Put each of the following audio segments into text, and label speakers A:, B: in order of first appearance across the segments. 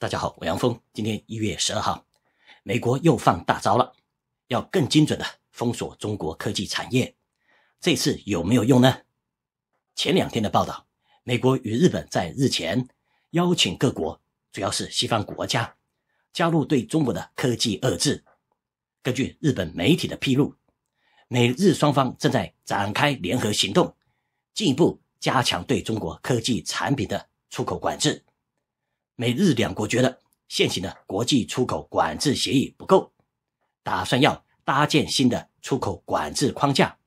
A: 大家好，我杨峰。今天一月十二号，美国又放大招了，要更精准的封锁中国科技产业。这次有没有用呢？前两天的报道，美国与日本在日前邀请各国，主要是西方国家，加入对中国的科技遏制。根据日本媒体的披露，美日双方正在展开联合行动，进一步加强对中国科技产品的出口管制。美日两国觉得现行的国际出口管制协议不够，打算要搭建新的出口管制框架，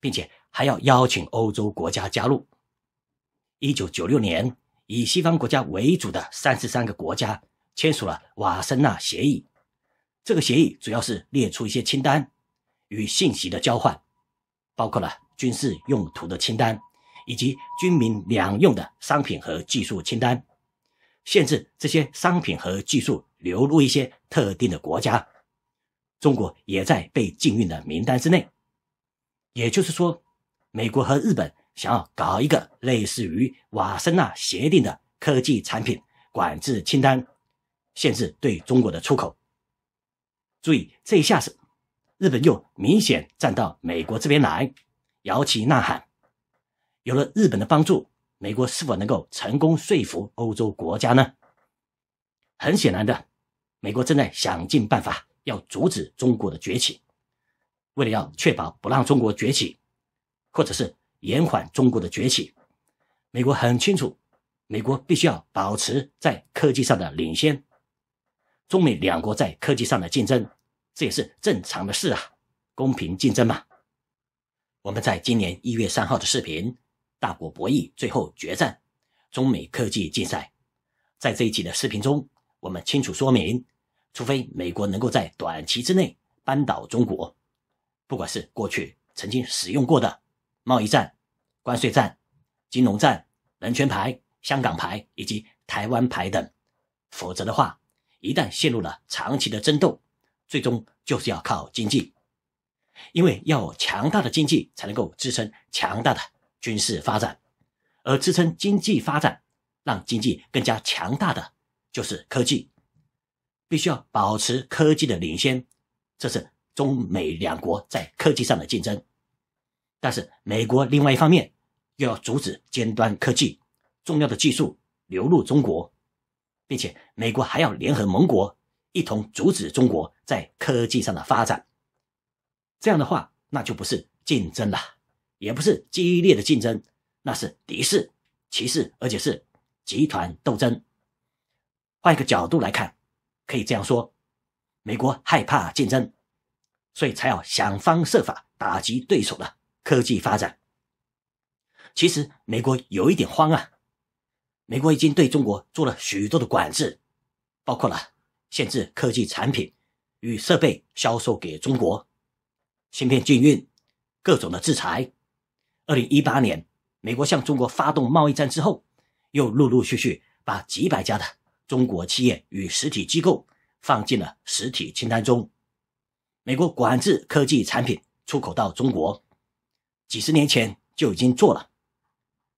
A: 并且还要邀请欧洲国家加入。一九九六年，以西方国家为主的三十三个国家签署了《瓦森纳协议》。这个协议主要是列出一些清单与信息的交换，包括了军事用途的清单，以及军民两用的商品和技术清单。限制这些商品和技术流入一些特定的国家，中国也在被禁运的名单之内。也就是说，美国和日本想要搞一个类似于瓦森纳协定的科技产品管制清单，限制对中国的出口。注意这一下子，日本又明显站到美国这边来，摇旗呐喊。有了日本的帮助。美国是否能够成功说服欧洲国家呢？很显然的，美国正在想尽办法要阻止中国的崛起。为了要确保不让中国崛起，或者是延缓中国的崛起，美国很清楚，美国必须要保持在科技上的领先。中美两国在科技上的竞争，这也是正常的事啊，公平竞争嘛。我们在今年一月三号的视频。大国博弈最后决战，中美科技竞赛，在这一期的视频中，我们清楚说明，除非美国能够在短期之内扳倒中国，不管是过去曾经使用过的贸易战、关税战、金融战、人权牌、香港牌以及台湾牌等，否则的话，一旦陷入了长期的争斗，最终就是要靠经济，因为要强大的经济才能够支撑强大的。军事发展，而支撑经济发展，让经济更加强大的就是科技，必须要保持科技的领先，这是中美两国在科技上的竞争。但是，美国另外一方面又要阻止尖端科技、重要的技术流入中国，并且美国还要联合盟国一同阻止中国在科技上的发展。这样的话，那就不是竞争了。也不是激烈的竞争，那是敌视、歧视，而且是集团斗争。换一个角度来看，可以这样说：美国害怕竞争，所以才要想方设法打击对手的科技发展。其实，美国有一点慌啊！美国已经对中国做了许多的管制，包括了限制科技产品与设备销售给中国、芯片禁运、各种的制裁。二零一八年，美国向中国发动贸易战之后，又陆陆续续把几百家的中国企业与实体机构放进了实体清单中。美国管制科技产品出口到中国，几十年前就已经做了，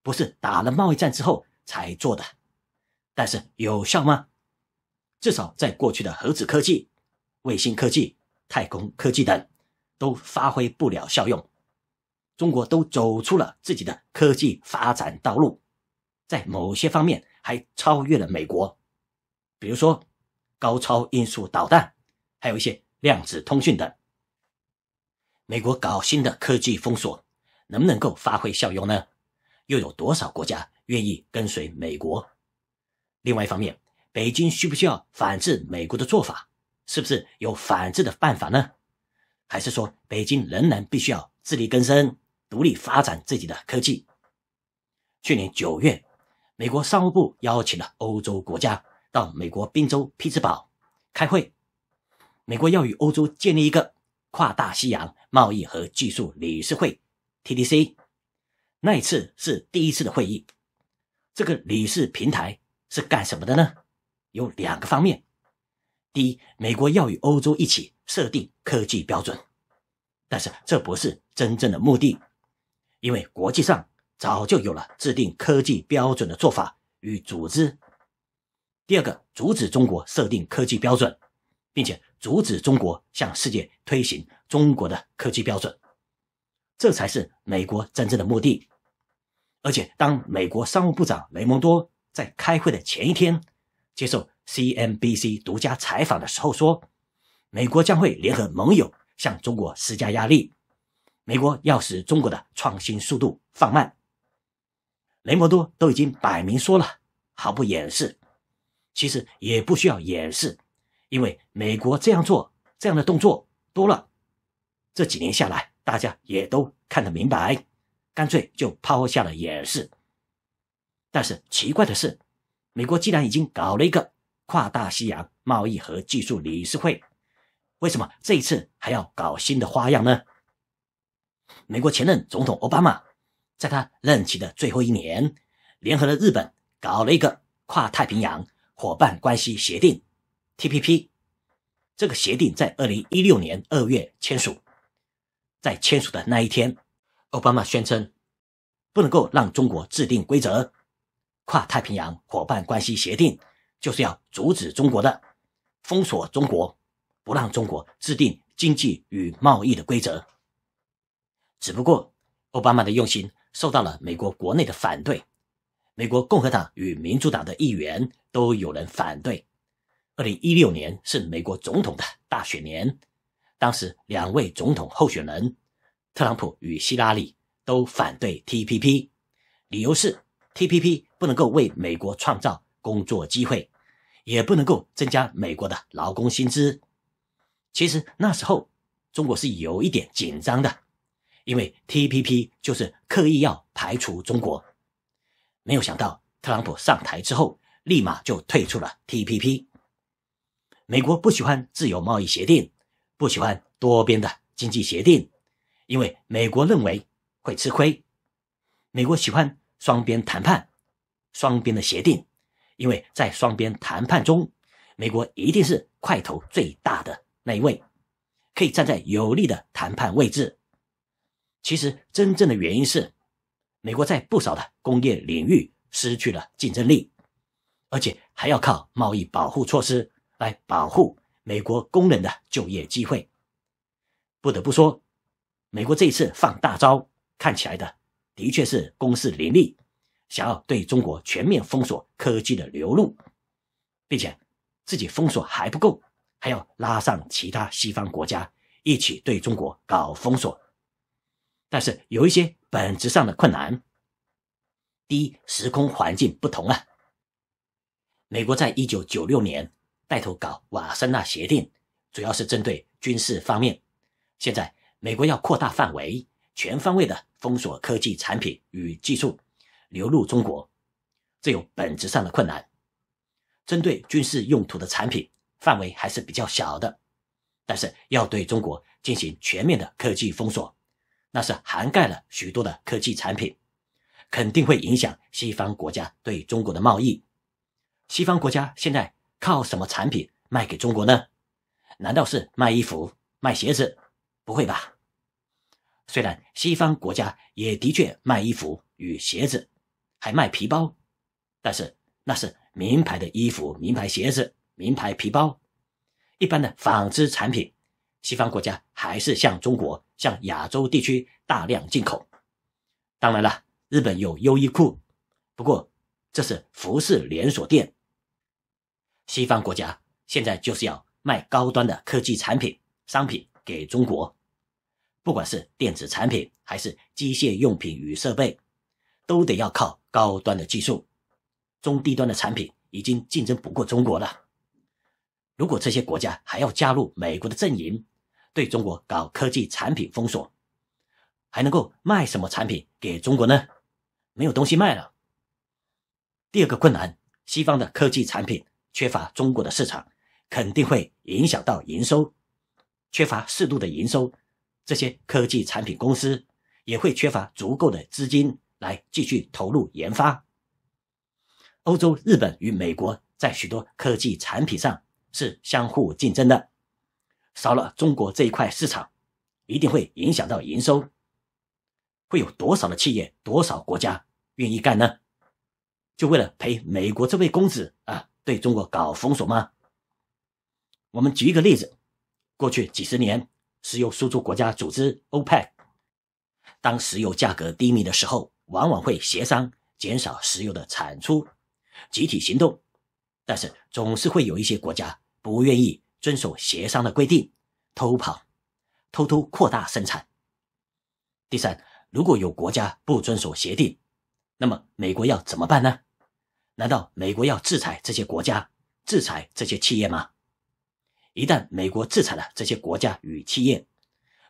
A: 不是打了贸易战之后才做的。但是有效吗？至少在过去的核子科技、卫星科技、太空科技等，都发挥不了效用。中国都走出了自己的科技发展道路，在某些方面还超越了美国，比如说高超音速导弹，还有一些量子通讯等。美国搞新的科技封锁，能不能够发挥效用呢？又有多少国家愿意跟随美国？另外一方面，北京需不需要反制美国的做法？是不是有反制的办法呢？还是说北京仍然必须要自力更生？独立发展自己的科技。去年九月，美国商务部邀请了欧洲国家到美国宾州匹兹堡开会。美国要与欧洲建立一个跨大西洋贸易和技术理事会 t d c 那一次是第一次的会议。这个理事平台是干什么的呢？有两个方面：第一，美国要与欧洲一起设定科技标准，但是这不是真正的目的。因为国际上早就有了制定科技标准的做法与组织。第二个，阻止中国设定科技标准，并且阻止中国向世界推行中国的科技标准，这才是美国真正的目的。而且，当美国商务部长雷蒙多在开会的前一天接受 CNBC 独家采访的时候说，美国将会联合盟友向中国施加压力。美国要使中国的创新速度放慢，雷蒙多都已经摆明说了，毫不掩饰。其实也不需要掩饰，因为美国这样做这样的动作多了，这几年下来大家也都看得明白，干脆就抛下了掩饰。但是奇怪的是，美国既然已经搞了一个跨大西洋贸易和技术理事会，为什么这一次还要搞新的花样呢？美国前任总统奥巴马在他任期的最后一年，联合了日本搞了一个跨太平洋伙伴关系协定 （TPP）。这个协定在2016年2月签署，在签署的那一天，奥巴马宣称不能够让中国制定规则。跨太平洋伙伴关系协定就是要阻止中国的封锁，中国不让中国制定经济与贸易的规则。只不过，奥巴马的用心受到了美国国内的反对，美国共和党与民主党的议员都有人反对。二零一六年是美国总统的大选年，当时两位总统候选人特朗普与希拉里都反对 TPP，理由是 TPP 不能够为美国创造工作机会，也不能够增加美国的劳工薪资。其实那时候中国是有一点紧张的。因为 TPP 就是刻意要排除中国，没有想到特朗普上台之后，立马就退出了 TPP。美国不喜欢自由贸易协定，不喜欢多边的经济协定，因为美国认为会吃亏。美国喜欢双边谈判，双边的协定，因为在双边谈判中，美国一定是块头最大的那一位，可以站在有利的谈判位置。其实真正的原因是，美国在不少的工业领域失去了竞争力，而且还要靠贸易保护措施来保护美国工人的就业机会。不得不说，美国这一次放大招，看起来的的确是攻势凌厉，想要对中国全面封锁科技的流入，并且自己封锁还不够，还要拉上其他西方国家一起对中国搞封锁。但是有一些本质上的困难。第一，时空环境不同啊。美国在一九九六年带头搞瓦森纳协定，主要是针对军事方面。现在美国要扩大范围，全方位的封锁科技产品与技术流入中国，这有本质上的困难。针对军事用途的产品范围还是比较小的，但是要对中国进行全面的科技封锁。那是涵盖了许多的科技产品，肯定会影响西方国家对中国的贸易。西方国家现在靠什么产品卖给中国呢？难道是卖衣服、卖鞋子？不会吧。虽然西方国家也的确卖衣服与鞋子，还卖皮包，但是那是名牌的衣服、名牌鞋子、名牌皮包，一般的纺织产品。西方国家还是向中国、向亚洲地区大量进口。当然了，日本有优衣库，不过这是服饰连锁店。西方国家现在就是要卖高端的科技产品、商品给中国，不管是电子产品还是机械用品与设备，都得要靠高端的技术。中低端的产品已经竞争不过中国了。如果这些国家还要加入美国的阵营，对中国搞科技产品封锁，还能够卖什么产品给中国呢？没有东西卖了。第二个困难，西方的科技产品缺乏中国的市场，肯定会影响到营收，缺乏适度的营收，这些科技产品公司也会缺乏足够的资金来继续投入研发。欧洲、日本与美国在许多科技产品上是相互竞争的。少了中国这一块市场，一定会影响到营收。会有多少的企业、多少国家愿意干呢？就为了陪美国这位公子啊，对中国搞封锁吗？我们举一个例子：过去几十年，石油输出国家组织欧 e c 当石油价格低迷的时候，往往会协商减少石油的产出，集体行动。但是总是会有一些国家不愿意。遵守协商的规定，偷跑，偷偷扩大生产。第三，如果有国家不遵守协定，那么美国要怎么办呢？难道美国要制裁这些国家、制裁这些企业吗？一旦美国制裁了这些国家与企业，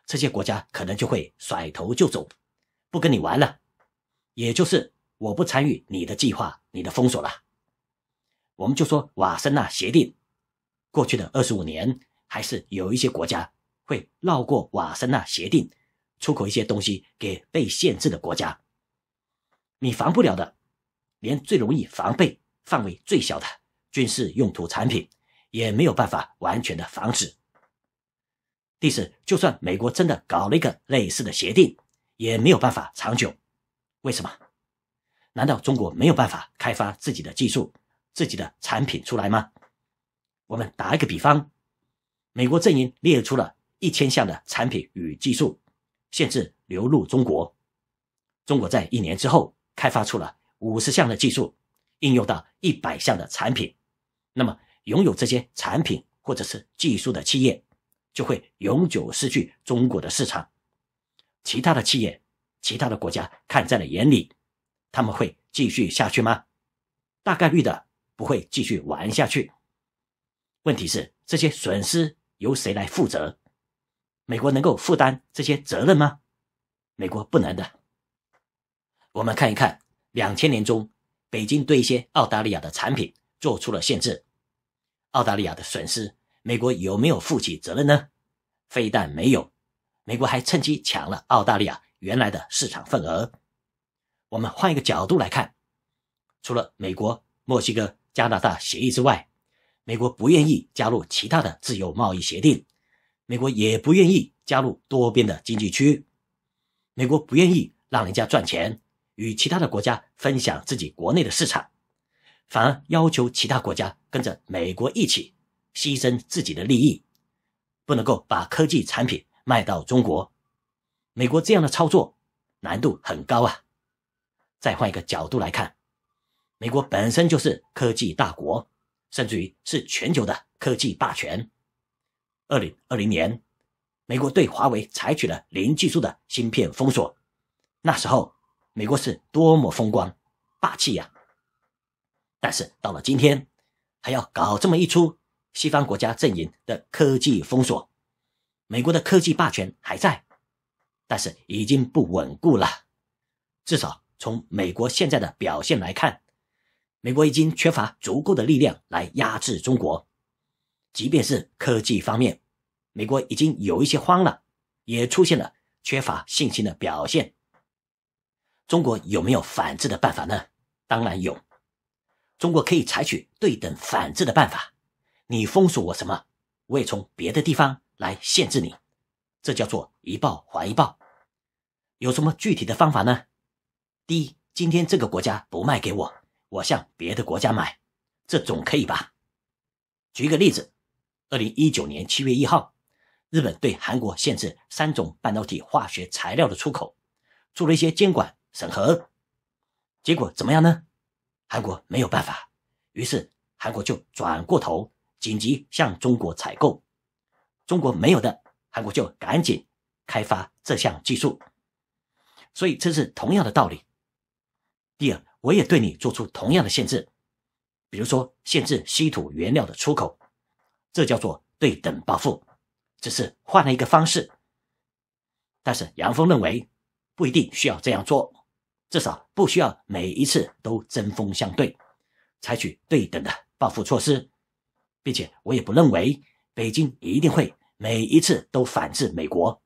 A: 这些国家可能就会甩头就走，不跟你玩了，也就是我不参与你的计划、你的封锁了。我们就说瓦森纳协定。过去的二十五年，还是有一些国家会绕过瓦森纳协定，出口一些东西给被限制的国家。你防不了的，连最容易防备、范围最小的军事用途产品，也没有办法完全的防止。第四，就算美国真的搞了一个类似的协定，也没有办法长久。为什么？难道中国没有办法开发自己的技术、自己的产品出来吗？我们打一个比方，美国阵营列出了一千项的产品与技术限制流入中国，中国在一年之后开发出了五十项的技术，应用到一百项的产品，那么拥有这些产品或者是技术的企业就会永久失去中国的市场。其他的企业，其他的国家看在了眼里，他们会继续下去吗？大概率的不会继续玩下去。问题是这些损失由谁来负责？美国能够负担这些责任吗？美国不能的。我们看一看，两千年中，北京对一些澳大利亚的产品做出了限制，澳大利亚的损失，美国有没有负起责任呢？非但没有，美国还趁机抢了澳大利亚原来的市场份额。我们换一个角度来看，除了美国、墨西哥、加拿大协议之外，美国不愿意加入其他的自由贸易协定，美国也不愿意加入多边的经济区，美国不愿意让人家赚钱，与其他的国家分享自己国内的市场，反而要求其他国家跟着美国一起牺牲自己的利益，不能够把科技产品卖到中国，美国这样的操作难度很高啊！再换一个角度来看，美国本身就是科技大国。甚至于是全球的科技霸权。二零二零年，美国对华为采取了零技术的芯片封锁，那时候美国是多么风光霸气呀！但是到了今天，还要搞这么一出西方国家阵营的科技封锁，美国的科技霸权还在，但是已经不稳固了。至少从美国现在的表现来看。美国已经缺乏足够的力量来压制中国，即便是科技方面，美国已经有一些慌了，也出现了缺乏信心的表现。中国有没有反制的办法呢？当然有，中国可以采取对等反制的办法。你封锁我什么，我也从别的地方来限制你，这叫做一报还一报。有什么具体的方法呢？第一，今天这个国家不卖给我。我向别的国家买，这总可以吧？举一个例子，二零一九年七月一号，日本对韩国限制三种半导体化学材料的出口，做了一些监管审核，结果怎么样呢？韩国没有办法，于是韩国就转过头，紧急向中国采购。中国没有的，韩国就赶紧开发这项技术。所以这是同样的道理。第二。我也对你做出同样的限制，比如说限制稀土原料的出口，这叫做对等报复，只是换了一个方式。但是杨峰认为不一定需要这样做，至少不需要每一次都针锋相对，采取对等的报复措施，并且我也不认为北京一定会每一次都反制美国。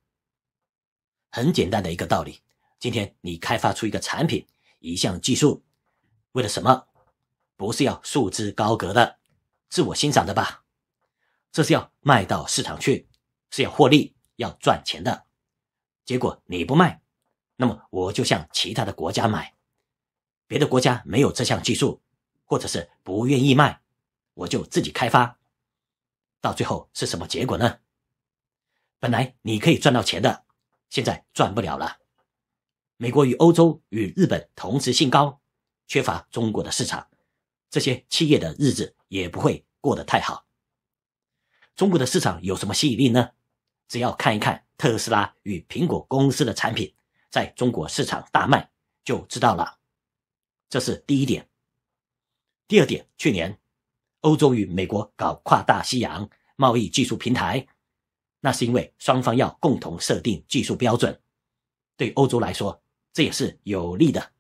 A: 很简单的一个道理，今天你开发出一个产品，一项技术。为了什么？不是要束之高阁的、自我欣赏的吧？这是要卖到市场去，是要获利、要赚钱的。结果你不卖，那么我就向其他的国家买。别的国家没有这项技术，或者是不愿意卖，我就自己开发。到最后是什么结果呢？本来你可以赚到钱的，现在赚不了了。美国与欧洲与日本同时性高。缺乏中国的市场，这些企业的日子也不会过得太好。中国的市场有什么吸引力呢？只要看一看特斯拉与苹果公司的产品在中国市场大卖就知道了。这是第一点。第二点，去年欧洲与美国搞跨大西洋贸易技术平台，那是因为双方要共同设定技术标准，对欧洲来说这也是有利的，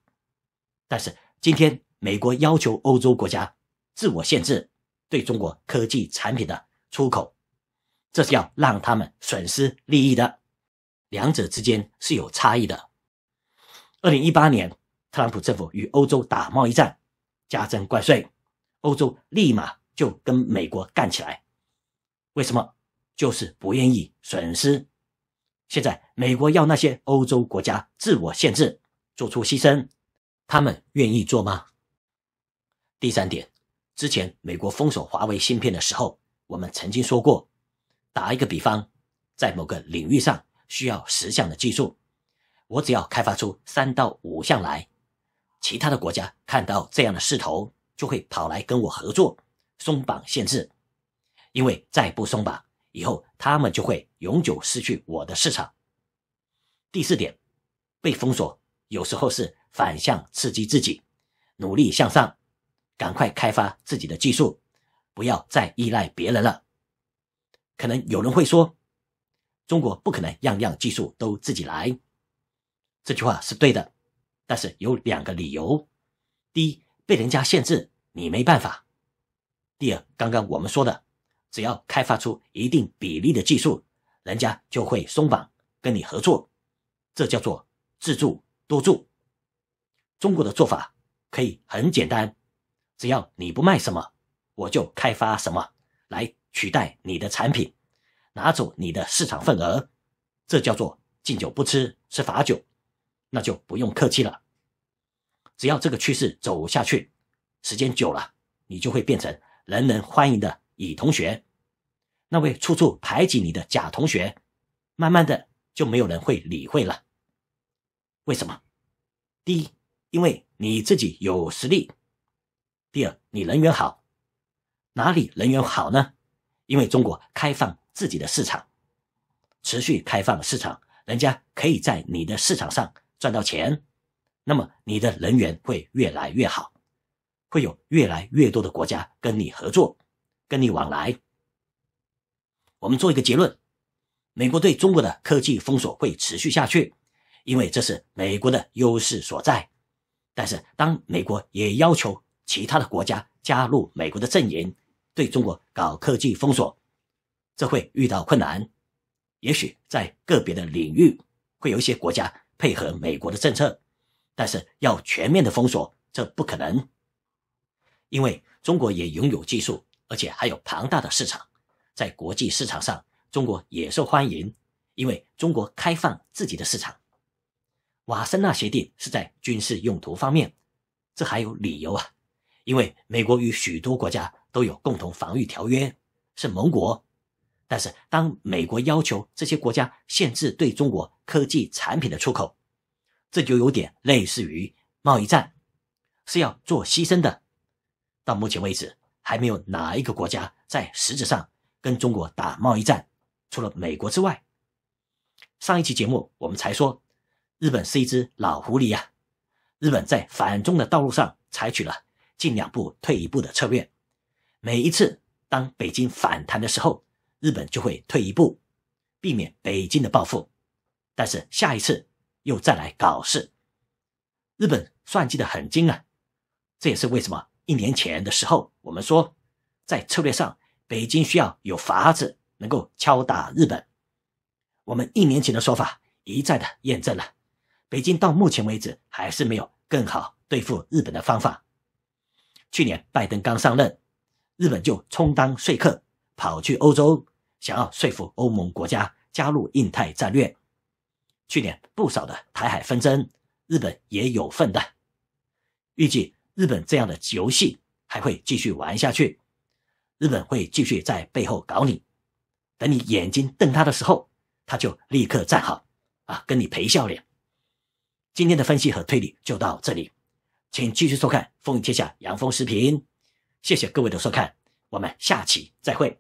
A: 但是。今天，美国要求欧洲国家自我限制对中国科技产品的出口，这是要让他们损失利益的。两者之间是有差异的。二零一八年，特朗普政府与欧洲打贸易战，加征关税，欧洲立马就跟美国干起来。为什么？就是不愿意损失。现在，美国要那些欧洲国家自我限制，做出牺牲。他们愿意做吗？第三点，之前美国封锁华为芯片的时候，我们曾经说过，打一个比方，在某个领域上需要十项的技术，我只要开发出三到五项来，其他的国家看到这样的势头，就会跑来跟我合作，松绑限制，因为再不松绑，以后他们就会永久失去我的市场。第四点，被封锁有时候是。反向刺激自己，努力向上，赶快开发自己的技术，不要再依赖别人了。可能有人会说，中国不可能样样技术都自己来，这句话是对的，但是有两个理由：第一，被人家限制你没办法；第二，刚刚我们说的，只要开发出一定比例的技术，人家就会松绑跟你合作，这叫做自助多助。中国的做法可以很简单，只要你不卖什么，我就开发什么来取代你的产品，拿走你的市场份额。这叫做敬酒不吃吃罚酒，那就不用客气了。只要这个趋势走下去，时间久了，你就会变成人人欢迎的乙同学。那位处处排挤你的甲同学，慢慢的就没有人会理会了。为什么？第一。因为你自己有实力，第二，你人缘好，哪里人缘好呢？因为中国开放自己的市场，持续开放市场，人家可以在你的市场上赚到钱，那么你的人缘会越来越好，会有越来越多的国家跟你合作，跟你往来。我们做一个结论：美国对中国的科技封锁会持续下去，因为这是美国的优势所在。但是，当美国也要求其他的国家加入美国的阵营，对中国搞科技封锁，这会遇到困难。也许在个别的领域，会有一些国家配合美国的政策，但是要全面的封锁，这不可能，因为中国也拥有技术，而且还有庞大的市场，在国际市场上，中国也受欢迎，因为中国开放自己的市场。瓦森纳协定是在军事用途方面，这还有理由啊，因为美国与许多国家都有共同防御条约，是盟国。但是，当美国要求这些国家限制对中国科技产品的出口，这就有点类似于贸易战，是要做牺牲的。到目前为止，还没有哪一个国家在实质上跟中国打贸易战，除了美国之外。上一期节目我们才说。日本是一只老狐狸呀！日本在反中的道路上采取了进两步退一步的策略。每一次当北京反弹的时候，日本就会退一步，避免北京的报复。但是下一次又再来搞事。日本算计的很精啊！这也是为什么一年前的时候，我们说在策略上北京需要有法子能够敲打日本。我们一年前的说法一再的验证了。北京到目前为止还是没有更好对付日本的方法。去年拜登刚上任，日本就充当说客，跑去欧洲想要说服欧盟国家加入印太战略。去年不少的台海纷争，日本也有份的。预计日本这样的游戏还会继续玩下去，日本会继续在背后搞你，等你眼睛瞪他的时候，他就立刻站好啊，跟你赔笑脸。今天的分析和推理就到这里，请继续收看《风雨天下》杨峰视频，谢谢各位的收看，我们下期再会。